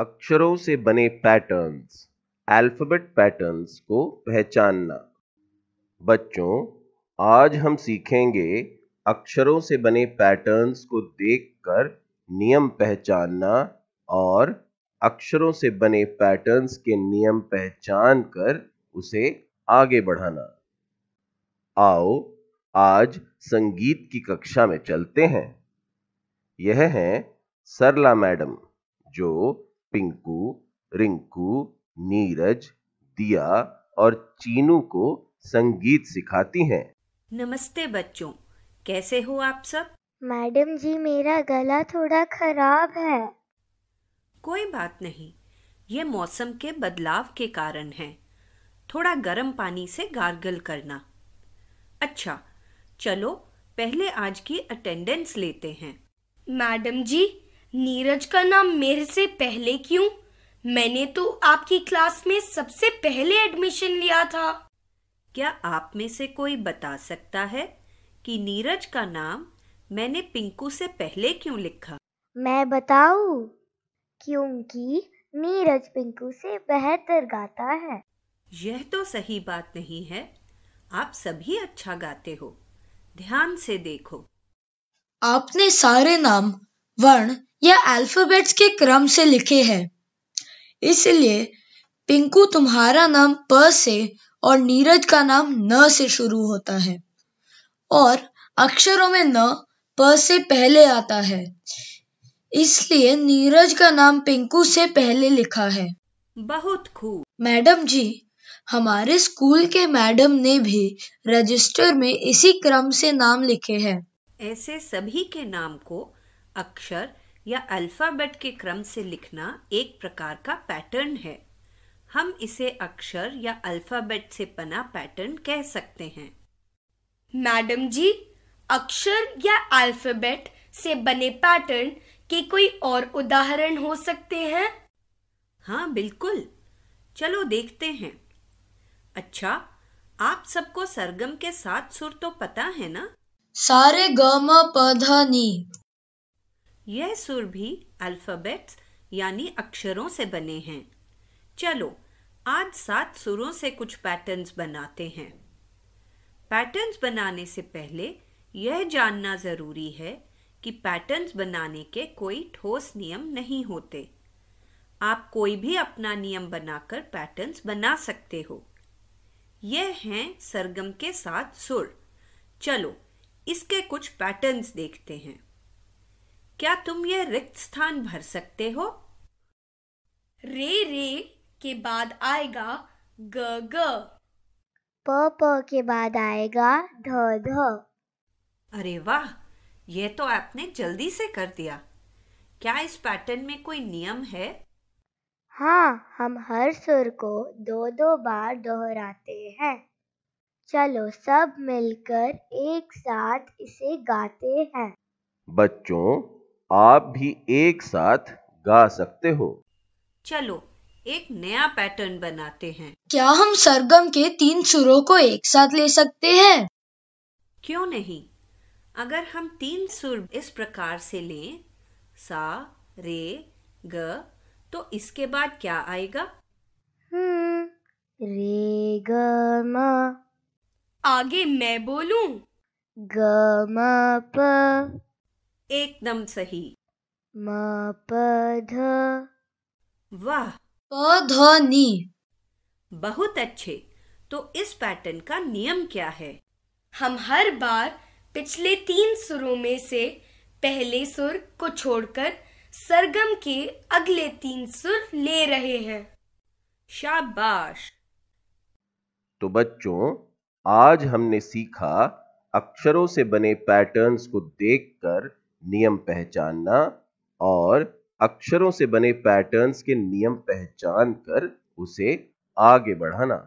अक्षरों से बने पैटर्न्स अल्फाबेट पैटर्न्स को पहचानना बच्चों आज हम सीखेंगे अक्षरों से बने पैटर्न्स को देखकर नियम पहचानना और अक्षरों से बने पैटर्न्स के नियम पहचान कर उसे आगे बढ़ाना आओ आज संगीत की कक्षा में चलते हैं यह है सरला मैडम जो पिंकू रिंकू नीरज दिया और चीनू को संगीत सिखाती हैं नमस्ते बच्चों कैसे हो आप सब मैडम जी मेरा गला थोड़ा खराब है कोई बात नहीं ये मौसम के बदलाव के कारण है थोड़ा गर्म पानी से गार्गल करना अच्छा चलो पहले आज की अटेंडेंस लेते हैं मैडम जी नीरज का नाम मेरे से पहले क्यों मैंने तो आपकी क्लास में सबसे पहले एडमिशन लिया था क्या आप में से कोई बता सकता है कि नीरज का नाम मैंने पिंकू से पहले क्यों लिखा मैं बताऊं क्योंकि नीरज पिंकू से बेहतर गाता है यह तो सही बात नहीं है आप सभी अच्छा गाते हो ध्यान से देखो आपने सारे नाम वर्ण यह अल्फाबेट्स के क्रम से लिखे हैं इसलिए पिंकू तुम्हारा नाम प से और नीरज का नाम न से शुरू होता है और अक्षरों में न प से पहले आता है इसलिए नीरज का नाम पिंकू से पहले लिखा है बहुत खूब मैडम जी हमारे स्कूल के मैडम ने भी रजिस्टर में इसी क्रम से नाम लिखे हैं ऐसे सभी के नाम को अक्षर या अल्फ़ाबेट के क्रम से लिखना एक प्रकार का पैटर्न है हम इसे अक्षर या अल्फ़ाबेट से बना पैटर्न कह सकते हैं मैडम जी अक्षर या अल्फ़ाबेट से बने पैटर्न के कोई और उदाहरण हो सकते हैं हाँ बिल्कुल चलो देखते हैं अच्छा आप सबको सरगम के सात सुर तो पता है ना सारे गमा पधानी यह सुर भी अल्फ़ाबेट्स यानी अक्षरों से बने हैं चलो आज सात सुरों से कुछ पैटर्न्स बनाते हैं पैटर्न्स बनाने से पहले यह जानना ज़रूरी है कि पैटर्न्स बनाने के कोई ठोस नियम नहीं होते आप कोई भी अपना नियम बनाकर पैटर्न्स बना सकते हो यह हैं सरगम के साथ सुर चलो इसके कुछ पैटर्न्स देखते हैं क्या तुम यह रिक्त स्थान भर सकते हो रे रे के बाद आएगा ग ग प प के बाद आएगा ध ध अरे वाह ये तो आपने जल्दी से कर दिया क्या इस पैटर्न में कोई नियम है हाँ हम हर सुर को दो दो बार दोहराते हैं चलो सब मिलकर एक साथ इसे गाते हैं बच्चों आप भी एक साथ गा सकते हो चलो एक नया पैटर्न बनाते हैं क्या हम सरगम के तीन सुरों को एक साथ ले सकते हैं क्यों नहीं अगर हम तीन सुर इस प्रकार से लें सा रे ग तो इसके बाद क्या आएगा हम्म, रे ग आगे मैं बोलूं ग म प एकदम सही म प ध वाह प ध नी बहुत अच्छे तो इस पैटर्न का नियम क्या है हम हर बार पिछले तीन सुरों में से पहले सुर को छोड़कर सरगम के अगले तीन सुर ले रहे हैं शाबाश तो बच्चों आज हमने सीखा अक्षरों से बने पैटर्न्स को देखकर नियम पहचानना और अक्षरों से बने पैटर्न्स के नियम पहचान कर उसे आगे बढ़ाना